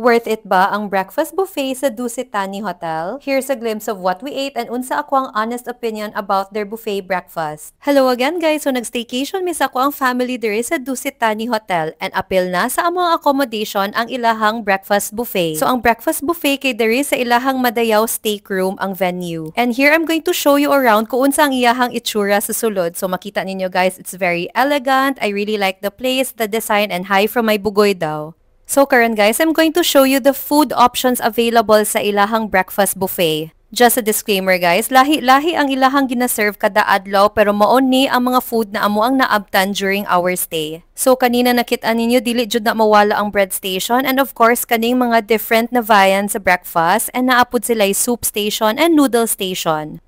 Worth it ba ang breakfast buffet sa Dusitani Hotel? Here's a glimpse of what we ate and unsa ako ang honest opinion about their buffet breakfast. Hello again guys! So nag-staycation miss ako ang family there sa Dusitani Hotel and apil na sa among accommodation ang ilahang breakfast buffet. So ang breakfast buffet kay there sa ilahang Madayaw Steak Room ang venue. And here I'm going to show you around kung unsa ang iyahang itsura sa sulod. So makita ninyo guys, it's very elegant. I really like the place, the design, and high from my bugoy daw. So Karen guys, I'm going to show you the food options available sa Ilahang Breakfast Buffet. Just a disclaimer guys, lahi-lahi ang Ilahang ginaserve kada adlaw pero maon ni ang mga food na amo ang naabtan during our stay. So kanina nakita ninyo dili jud na mawala ang bread station and of course kaning mga different na viand sa breakfast and naapod sila soup station and noodle station.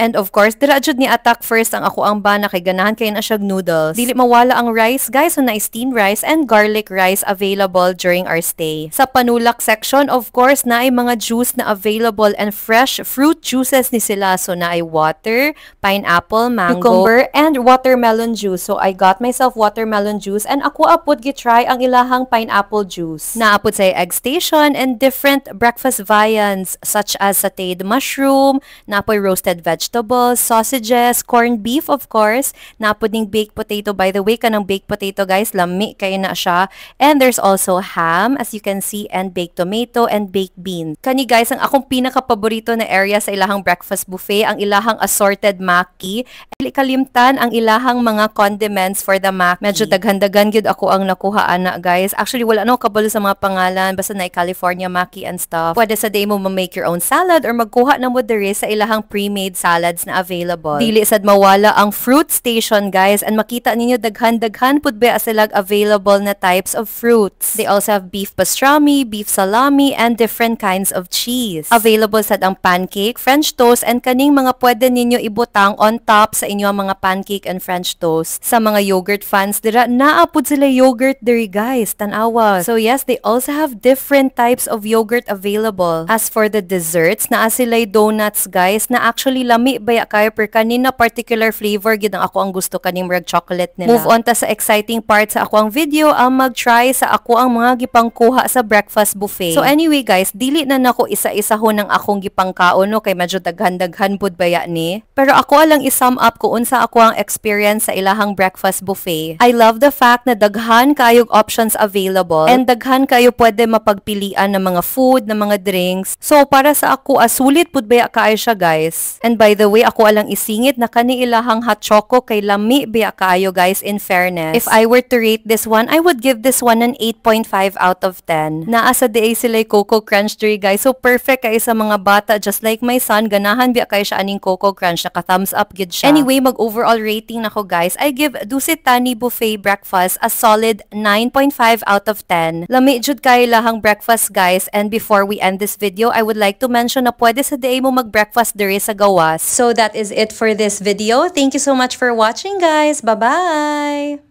And of course, dira jud ni attack first ang ako ang bana kay ganahan kay na siyag noodles. Dili mawala ang rice, guys, so na steam rice and garlic rice available during our stay. Sa panulak section, of course, na ay mga juice na available and fresh fruit juices ni sila. So na ay water, pineapple, mango, cucumber, and watermelon juice. So I got myself watermelon juice and ako apod gi-try ang ilahang pineapple juice. Naapod sa egg station and different breakfast viands such as sauteed mushroom, napoy roasted vegetables, vegetables, sausages, corned beef of course, napoding baked potato. By the way, kanang baked potato guys, lami kayo na siya. And there's also ham as you can see and baked tomato and baked bean. Kani guys, ang akong pinakapaborito na area sa ilahang breakfast buffet, ang ilahang assorted maki. Kalimtan ang ilahang mga condiments for the maki. Medyo daghandagan dagan gyud ako ang nakuha ana guys. Actually wala na ako kabalo sa mga pangalan basta na California maki and stuff. Pwede sa day mo ma-make your own salad or magkuha na mo dere sa ilahang pre-made salad salads na available. Dili sad mawala ang fruit station guys and makita ninyo daghan-daghan pud be asilag available na types of fruits. They also have beef pastrami, beef salami, and different kinds of cheese. Available sad ang pancake, french toast, and kaning mga pwede ninyo ibutang on top sa inyo mga pancake and french toast. Sa mga yogurt fans, dira naapod sila yogurt there, guys, tanawa. So yes, they also have different types of yogurt available. As for the desserts, naa sila donuts guys na actually lam nami baya kayo per kanina particular flavor gid ang ako ang gusto kaning murag chocolate nila. Move on ta sa exciting part sa ako ang video ang mag-try sa ako ang mga gipangkuha sa breakfast buffet. So anyway guys, dili na nako isa-isa ho ng akong gipangkaon no kay medyo daghan-daghan pud baya ni. Pero ako lang i-sum up ko unsa ako ang experience sa ilahang breakfast buffet. I love the fact na daghan kayog options available and daghan kayo pwede mapagpilian ng mga food, ng mga drinks. So para sa ako, asulit ah, pud baya kaayo siya guys. And by By the way, ako alang isingit na kaniilahang hachoko kay lami biya kayo guys in fairness. If I were to rate this one, I would give this one an 8.5 out of 10. Naa sa DA sila'y Coco Crunch tree guys. So perfect kay sa mga bata just like my son. Ganahan biya kayo siya aning Coco Crunch. Naka thumbs up gid siya. Anyway, mag overall rating nako guys. I give Dusetani Buffet Breakfast a solid 9.5 out of 10. Lami jud kay lahang breakfast guys and before we end this video, I would like to mention na pwede sa day mo mag-breakfast diri sa gawa so that is it for this video. Thank you so much for watching, guys. Bye-bye!